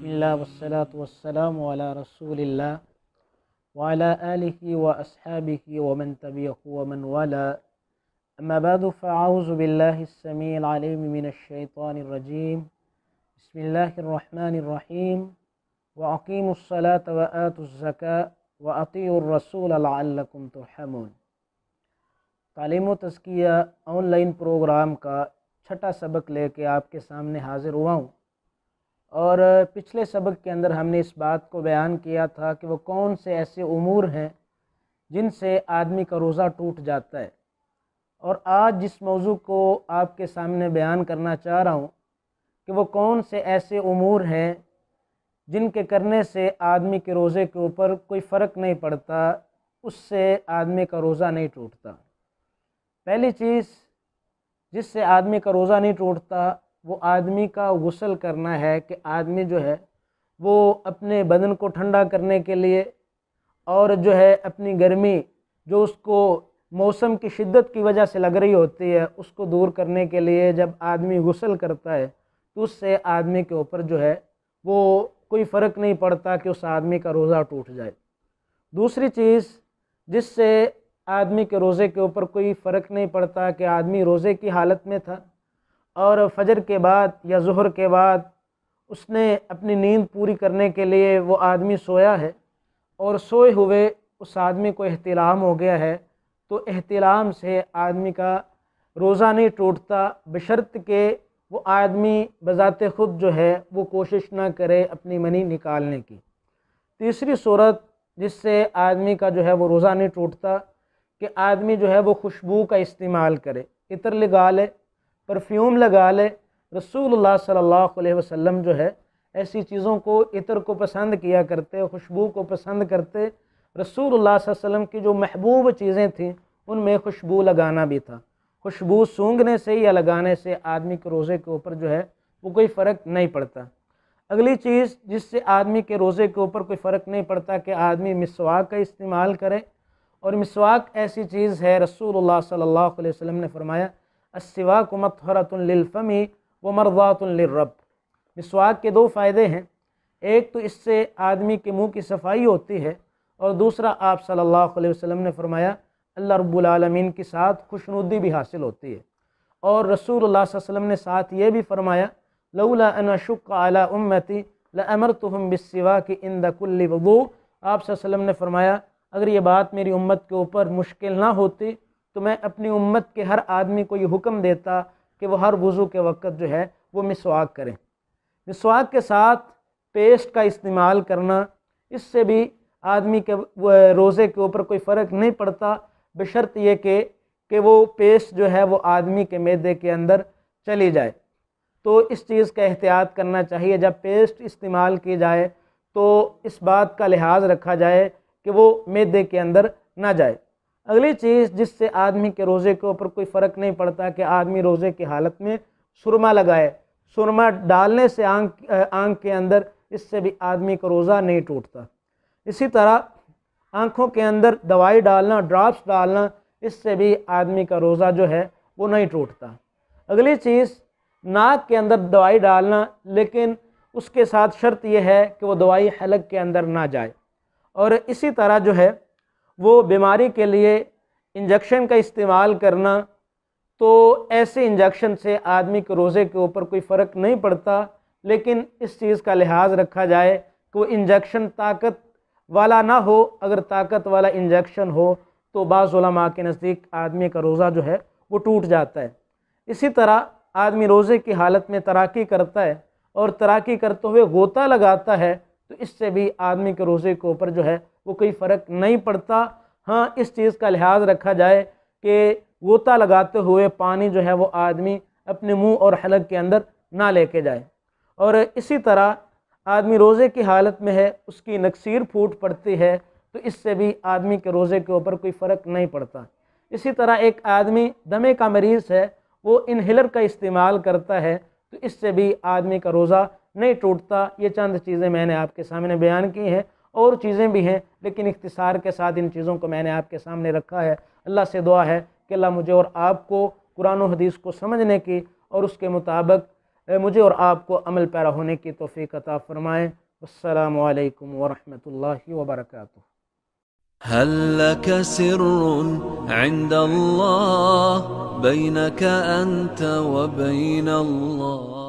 बसमीम रसूल वाला अलह व असहाबी वमन तबी वमन वाला अम्माबाद वकीम बसमीम वकीमसला तवातज़का व अतीरसूलकुम तुरहमून तालीम तस्किया ऑनलाइन प्रोग्राम का छठा सबक लेके आपके सामने हाज़िर हुआ हूँ और पिछले सबक के अंदर हमने इस बात को बयान किया था कि वो कौन से ऐसे उमूर हैं जिनसे आदमी का रोज़ा टूट जाता है और आज जिस मौजू को आपके सामने बयान करना चाह रहा हूँ कि वो कौन से ऐसे उमूर हैं जिनके करने से आदमी के रोज़े के ऊपर कोई फ़र्क नहीं पड़ता उससे आदमी का रोज़ा नहीं टूटता पहली चीज़ जिससे आदमी का रोज़ा नहीं टूटता वो आदमी का गसल करना है कि आदमी जो है वो अपने बदन को ठंडा करने के लिए और जो है अपनी गर्मी जो उसको मौसम की शिद्दत की वजह से लग रही होती है उसको दूर करने के लिए जब आदमी गसल करता है तो उससे आदमी के ऊपर जो है वो कोई फ़र्क नहीं पड़ता कि उस आदमी का रोज़ा टूट जाए दूसरी चीज़ जिससे आदमी के रोज़े के ऊपर कोई फ़र्क नहीं पड़ता कि आदमी रोज़े की हालत में था और फजर के बाद या जहर के बाद उसने अपनी नींद पूरी करने के लिए वो आदमी सोया है और सोए हुए उस आदमी को अहतलाम हो गया है तो अहतलाम से आदमी का रोज़ा नहीं टूटता बशर्त के वो आदमी बज़ात ख़ुद जो है वो कोशिश ना करे अपनी मनी निकालने की तीसरी सूरत जिससे आदमी का जो है वो रोज़ा नहीं टूटता कि आदमी जो है वो खुशबू का इस्तेमाल करे इतर लगा ले परफ्यूम लगा ले रसूल सल्लल्लाहु अलैहि वसल्लम जो है ऐसी चीज़ों को इतर को पसंद किया करते खुशबू को पसंद करते रसूल सल्लम की जो महबूब चीज़ें थीं उनमें खुशबू लगाना भी था खुशबू सूंघने से या लगाने से आदमी के रोज़े के ऊपर जो है वो कोई फ़र्क नहीं पड़ता अगली चीज़ जिससे आदमी के रोज़े के ऊपर कोई फ़र्क नहीं पड़ता कि आदमी मिसवाक का इस्तेमाल करे और मिसवाक ऐसी चीज़ है रसूल सल्लल्लाहु अलैहि वसल्लम ने फरमाया को मतहरतलफ़मी व मरदातरब मिसवाक के दो फ़ायदे हैं एक तो इससे आदमी के मुंह की सफाई होती है और दूसरा आप सल्लल्लाहु अलैहि वसल्लम ने फरमाया अल्लाह रब्बुल के साथ खुशनुदी भी हासिल होती है और रसूल वसल्लम ने साथ ये भी फरमाया लौला अना आला उम्मती लमर तो हम बिसवा की इंदकुल्ल वबू आप ने फरमाया अगर ये बात मेरी उम्मत के ऊपर मुश्किल ना होती तो मैं अपनी उम्मत के हर आदमी को ये हुक्म देता कि वह हर वज़ू के वक़्त जो है वो मिसवाक करें मिसवाक के साथ पेस्ट का इस्तेमाल करना इससे भी आदमी के रोज़े के ऊपर कोई फ़र्क नहीं पड़ता बशर्त ये कि कि वो पेस्ट जो है वो आदमी के मैदे के अंदर चली जाए तो इस चीज़ का एहतियात करना चाहिए जब पेस्ट इस्तेमाल की जाए तो इस बात का लिहाज रखा जाए कि वो मैदे के अंदर ना जाए अगली चीज़ जिससे आदमी के रोज़े के ऊपर कोई फ़र्क नहीं पड़ता कि आदमी रोज़े की हालत में सुरमा लगाए सुरमा डालने से आंख आंख के अंदर इससे भी आदमी का रोज़ा नहीं टूटता इसी तरह आँखों के अंदर दवाई डालना ड्राप्स डालना इससे भी आदमी का रोज़ा जो है वो नहीं टूटता अगली चीज़ नाक के अंदर दवाई डालना लेकिन उसके साथ शर्त यह है कि वो दवाई हलक के अंदर ना जाए और इसी तरह जो है वो बीमारी के लिए इंजेक्शन का इस्तेमाल करना तो ऐसे इंजेक्शन से आदमी के रोज़े के ऊपर कोई फ़र्क नहीं पड़ता लेकिन इस चीज़ का लिहाज रखा जाए कि वो इंजेक्शन ताकत वाला ना हो अगर ताकत वाला इंजेक्शन हो तो बाज़ा के नज़दीक आदमी का रोज़ा जो है वो टूट जाता है इसी तरह आदमी रोज़े की हालत में तैराकी करता है और तैराकी करते हुए गोता लगाता है तो इससे भी आदमी के रोज़े के ऊपर जो है वो कोई फ़र्क नहीं पड़ता हाँ इस चीज़ का लिहाज रखा जाए कि गोता लगाते हुए पानी जो है वो आदमी अपने मुंह और हलक के अंदर ना लेके जाए और इसी तरह आदमी रोज़े की हालत में है उसकी नक्सीर फूट पड़ती है तो इससे भी आदमी के रोज़े के ऊपर कोई फ़र्क नहीं पड़ता इसी तरह एक आदमी दमे का मरीज़ है वो इनहेलर का इस्तेमाल करता है तो इससे भी आदमी का रोज़ा नहीं टूटता ये चंद चीज़ें मैंने आपके सामने बयान की हैं और चीज़ें भी हैं लेकिन इख्तिसार के साथ इन चीज़ों को मैंने आपके सामने रखा है अल्लाह से दुआ है कि अल्लाह मुझे और आपको कुरान हदीस को समझने की और उसके मुताबिक मुझे और आपको अमल पैरा होने की तोफ़ी अता फ़रमाएँ असलकम वरहमल वबरक هل لك سر عند الله بينك أنت وبين الله